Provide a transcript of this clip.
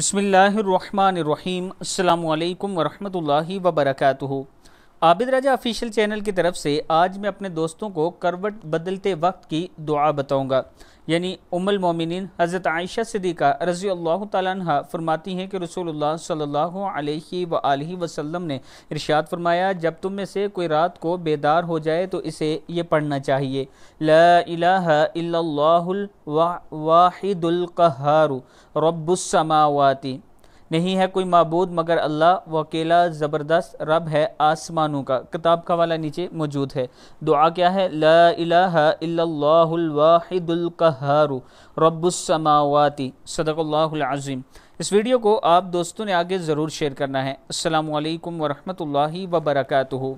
بسم اللہ الرحمن الرحیم السلام علیکم ورحمۃ اللہ وبرکاتہ आबिद राजा ऑफिशियल चैनल की तरफ से आज मैं अपने दोस्तों को करवट बदलते वक्त की दुआ बताऊंगा यानी उमल मोमिन हज़रत आयशा सदीक़ा रज़ी अल्लाह तह फरमाती हैं कि रसूलुल्लाह सल्लल्लाहु अलैहि व वसल्लम ने इरशाद फरमाया जब तुम में से कोई रात को बेदार हो जाए तो इसे ये पढ़ना चाहिए ला इलाहा इल्लल्लाहुल नहीं है कोई मबूद मगर अल्लाह व अकेला ज़बरदस्त रब है आसमानों का किताब का वाला नीचे मौजूद है दुआ क्या है लाहिदुल्कहारू रबुलसमावाती सदक़ल्लाज़ीम इस वीडियो को आप दोस्तों ने आगे ज़रूर शेयर करना है अल्लाम वरहमल वबरकू